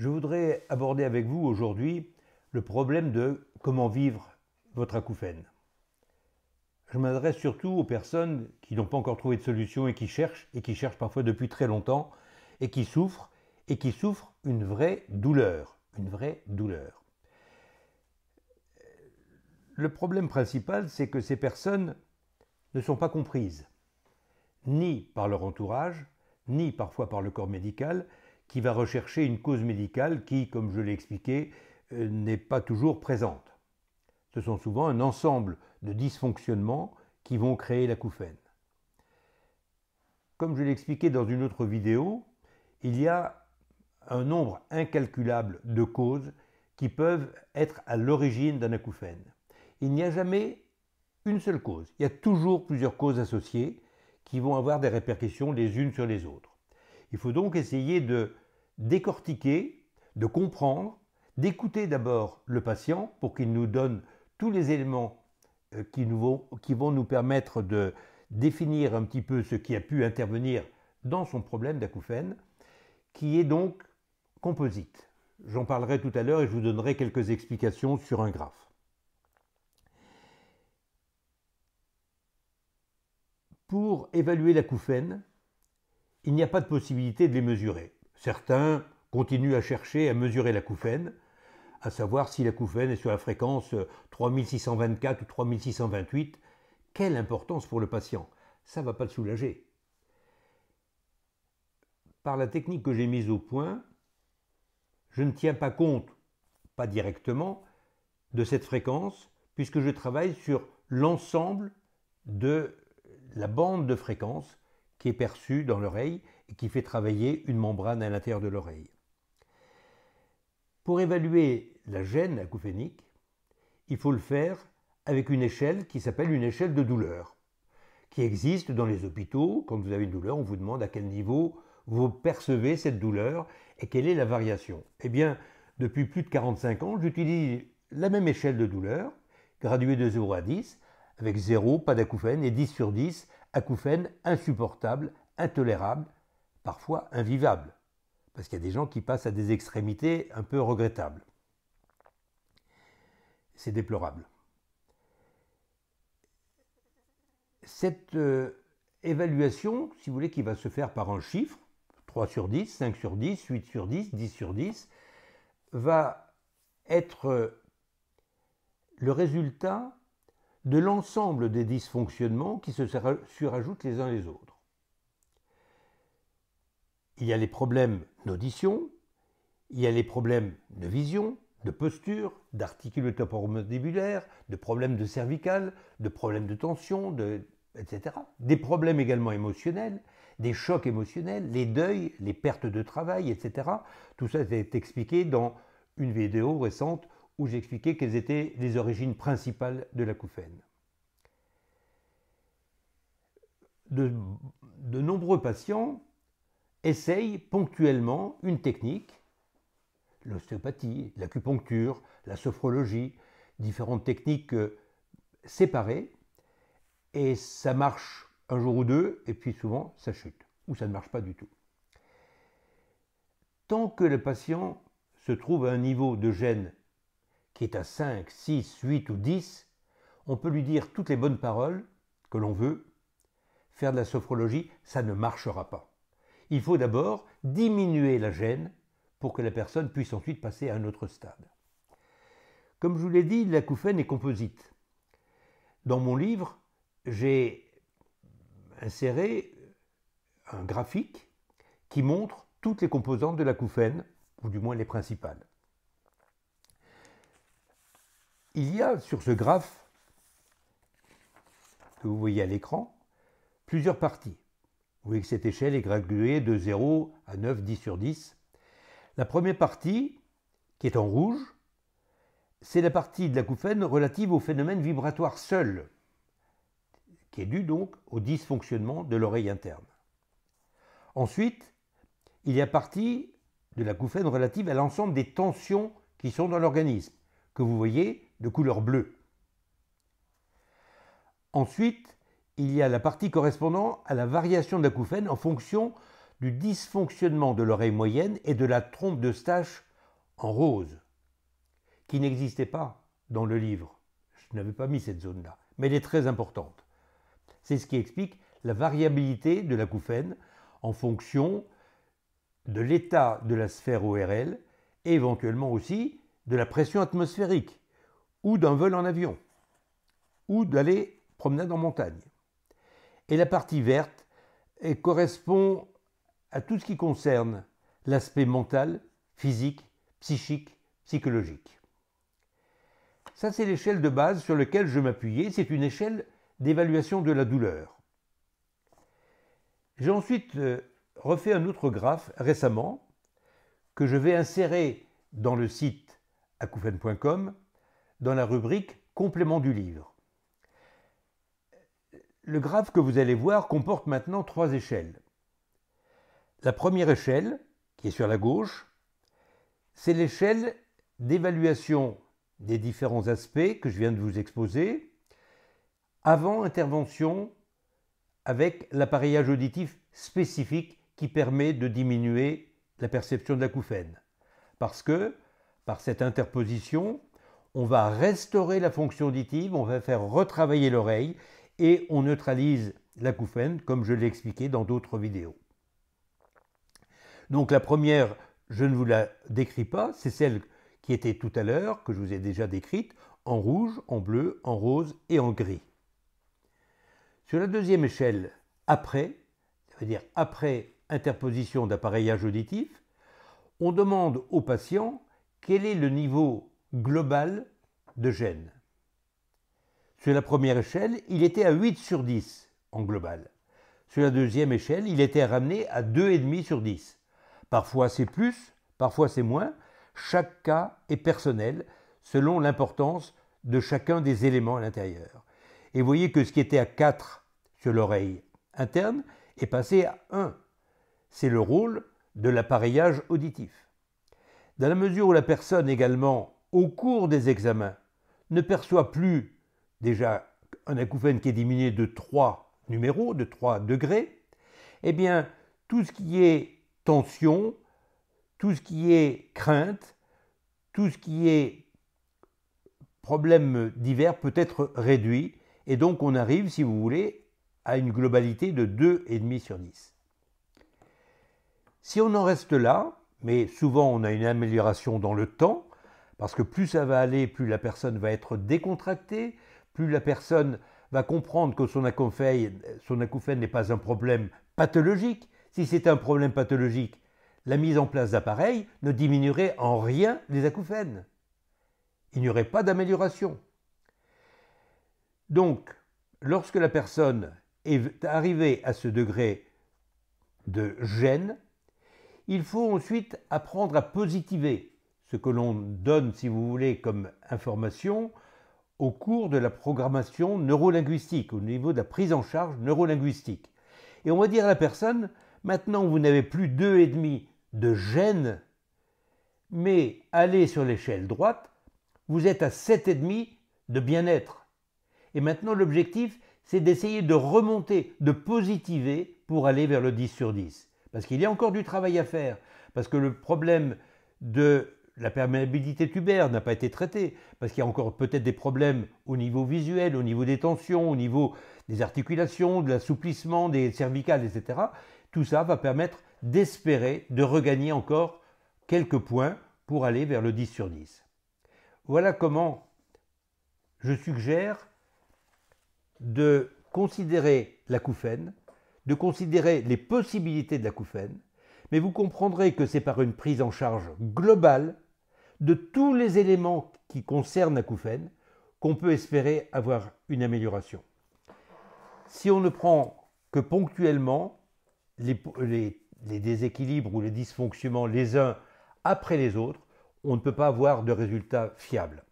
Je voudrais aborder avec vous aujourd'hui le problème de comment vivre votre acouphène. Je m'adresse surtout aux personnes qui n'ont pas encore trouvé de solution et qui cherchent, et qui cherchent parfois depuis très longtemps, et qui souffrent, et qui souffrent une vraie douleur, une vraie douleur. Le problème principal, c'est que ces personnes ne sont pas comprises, ni par leur entourage, ni parfois par le corps médical, qui va rechercher une cause médicale qui, comme je l'ai expliqué, euh, n'est pas toujours présente. Ce sont souvent un ensemble de dysfonctionnements qui vont créer l'acouphène. Comme je l'ai expliqué dans une autre vidéo, il y a un nombre incalculable de causes qui peuvent être à l'origine d'un acouphène. Il n'y a jamais une seule cause, il y a toujours plusieurs causes associées qui vont avoir des répercussions les unes sur les autres. Il faut donc essayer de décortiquer, de comprendre, d'écouter d'abord le patient pour qu'il nous donne tous les éléments euh, qui, vont, qui vont nous permettre de définir un petit peu ce qui a pu intervenir dans son problème d'acouphène, qui est donc composite. J'en parlerai tout à l'heure et je vous donnerai quelques explications sur un graphe. Pour évaluer l'acouphène, il n'y a pas de possibilité de les mesurer. Certains continuent à chercher à mesurer la l'acouphène, à savoir si la l'acouphène est sur la fréquence 3624 euh, ou 3628. Quelle importance pour le patient Ça ne va pas le soulager. Par la technique que j'ai mise au point, je ne tiens pas compte, pas directement, de cette fréquence, puisque je travaille sur l'ensemble de la bande de fréquences qui est perçue dans l'oreille et qui fait travailler une membrane à l'intérieur de l'oreille. Pour évaluer la gêne acouphénique, il faut le faire avec une échelle qui s'appelle une échelle de douleur, qui existe dans les hôpitaux. Quand vous avez une douleur, on vous demande à quel niveau vous percevez cette douleur et quelle est la variation. Eh bien, depuis plus de 45 ans, j'utilise la même échelle de douleur, graduée de 0 à 10, avec 0, pas d'acouphène, et 10 sur 10, Acouphène, insupportable, intolérable, parfois invivable. parce qu'il y a des gens qui passent à des extrémités un peu regrettables. C'est déplorable. Cette euh, évaluation, si vous voulez, qui va se faire par un chiffre, 3 sur 10, 5 sur 10, 8 sur 10, 10 sur 10, va être euh, le résultat de l'ensemble des dysfonctionnements qui se surajoutent les uns les autres. Il y a les problèmes d'audition, il y a les problèmes de vision, de posture, temporomandibulaires, de problèmes de cervicales, de problèmes de tension, de, etc. Des problèmes également émotionnels, des chocs émotionnels, les deuils, les pertes de travail, etc. Tout ça est expliqué dans une vidéo récente où j'expliquais quelles étaient les origines principales de l'acouphène. De, de nombreux patients essayent ponctuellement une technique, l'ostéopathie, l'acupuncture, la sophrologie, différentes techniques euh, séparées, et ça marche un jour ou deux, et puis souvent ça chute, ou ça ne marche pas du tout. Tant que le patient se trouve à un niveau de gêne qui est à 5, 6, 8 ou 10, on peut lui dire toutes les bonnes paroles que l'on veut. Faire de la sophrologie, ça ne marchera pas. Il faut d'abord diminuer la gêne pour que la personne puisse ensuite passer à un autre stade. Comme je vous l'ai dit, l'acouphène est composite. Dans mon livre, j'ai inséré un graphique qui montre toutes les composantes de l'acouphène, ou du moins les principales il y a sur ce graphe que vous voyez à l'écran plusieurs parties. Vous voyez que cette échelle est graduée de 0 à 9, 10 sur 10. La première partie, qui est en rouge, c'est la partie de la l'acouphène relative au phénomène vibratoire seul, qui est dû donc au dysfonctionnement de l'oreille interne. Ensuite, il y a partie de la l'acouphène relative à l'ensemble des tensions qui sont dans l'organisme, que vous voyez de couleur bleue. Ensuite, il y a la partie correspondant à la variation de l'acouphène en fonction du dysfonctionnement de l'oreille moyenne et de la trompe de stache en rose, qui n'existait pas dans le livre. Je n'avais pas mis cette zone-là, mais elle est très importante. C'est ce qui explique la variabilité de l'acouphène en fonction de l'état de la sphère ORL et éventuellement aussi de la pression atmosphérique ou d'un vol en avion, ou d'aller promener en montagne. Et la partie verte correspond à tout ce qui concerne l'aspect mental, physique, psychique, psychologique. Ça, c'est l'échelle de base sur laquelle je m'appuyais. C'est une échelle d'évaluation de la douleur. J'ai ensuite euh, refait un autre graphe récemment que je vais insérer dans le site acouphène.com dans la rubrique Complément du livre. Le graphe que vous allez voir comporte maintenant trois échelles. La première échelle, qui est sur la gauche, c'est l'échelle d'évaluation des différents aspects que je viens de vous exposer avant intervention avec l'appareillage auditif spécifique qui permet de diminuer la perception de l'acouphène. Parce que, par cette interposition, on va restaurer la fonction auditive, on va faire retravailler l'oreille et on neutralise l'acouphène, comme je l'ai expliqué dans d'autres vidéos. Donc la première, je ne vous la décris pas, c'est celle qui était tout à l'heure, que je vous ai déjà décrite, en rouge, en bleu, en rose et en gris. Sur la deuxième échelle, après, c'est-à-dire après interposition d'appareillage auditif, on demande au patient quel est le niveau global de gènes. Sur la première échelle, il était à 8 sur 10 en global. Sur la deuxième échelle, il était ramené à 2,5 sur 10. Parfois c'est plus, parfois c'est moins. Chaque cas est personnel selon l'importance de chacun des éléments à l'intérieur. Et voyez que ce qui était à 4 sur l'oreille interne est passé à 1. C'est le rôle de l'appareillage auditif. Dans la mesure où la personne également au cours des examens, ne perçoit plus déjà un acouphène qui est diminué de 3 numéros, de 3 degrés, eh bien, tout ce qui est tension, tout ce qui est crainte, tout ce qui est problème divers peut être réduit. Et donc, on arrive, si vous voulez, à une globalité de 2,5 sur 10. Si on en reste là, mais souvent on a une amélioration dans le temps, parce que plus ça va aller, plus la personne va être décontractée, plus la personne va comprendre que son acouphène, son acouphène n'est pas un problème pathologique. Si c'est un problème pathologique, la mise en place d'appareils ne diminuerait en rien les acouphènes. Il n'y aurait pas d'amélioration. Donc, lorsque la personne est arrivée à ce degré de gêne, il faut ensuite apprendre à positiver ce que l'on donne, si vous voulez, comme information au cours de la programmation neurolinguistique, au niveau de la prise en charge neurolinguistique. Et on va dire à la personne, maintenant vous n'avez plus deux et demi de gènes, mais allez sur l'échelle droite, vous êtes à 7,5 de bien-être. Et maintenant l'objectif, c'est d'essayer de remonter, de positiver pour aller vers le 10 sur 10. Parce qu'il y a encore du travail à faire. Parce que le problème de la perméabilité tubaire n'a pas été traitée, parce qu'il y a encore peut-être des problèmes au niveau visuel, au niveau des tensions, au niveau des articulations, de l'assouplissement des cervicales, etc. Tout ça va permettre d'espérer de regagner encore quelques points pour aller vers le 10 sur 10. Voilà comment je suggère de considérer l'acouphène, de considérer les possibilités de l'acouphène, mais vous comprendrez que c'est par une prise en charge globale de tous les éléments qui concernent l'acouphène qu'on peut espérer avoir une amélioration. Si on ne prend que ponctuellement les, les déséquilibres ou les dysfonctionnements les uns après les autres, on ne peut pas avoir de résultats fiables.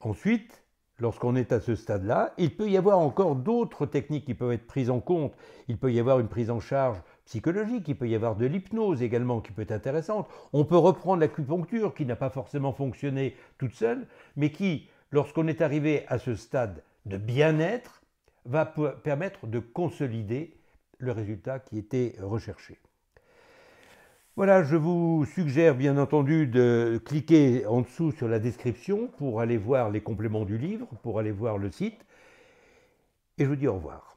Ensuite, lorsqu'on est à ce stade-là, il peut y avoir encore d'autres techniques qui peuvent être prises en compte. Il peut y avoir une prise en charge psychologique, il peut y avoir de l'hypnose également qui peut être intéressante. On peut reprendre l'acupuncture qui n'a pas forcément fonctionné toute seule, mais qui, lorsqu'on est arrivé à ce stade de bien-être, va permettre de consolider le résultat qui était recherché. Voilà, je vous suggère bien entendu de cliquer en dessous sur la description pour aller voir les compléments du livre, pour aller voir le site. Et je vous dis au revoir.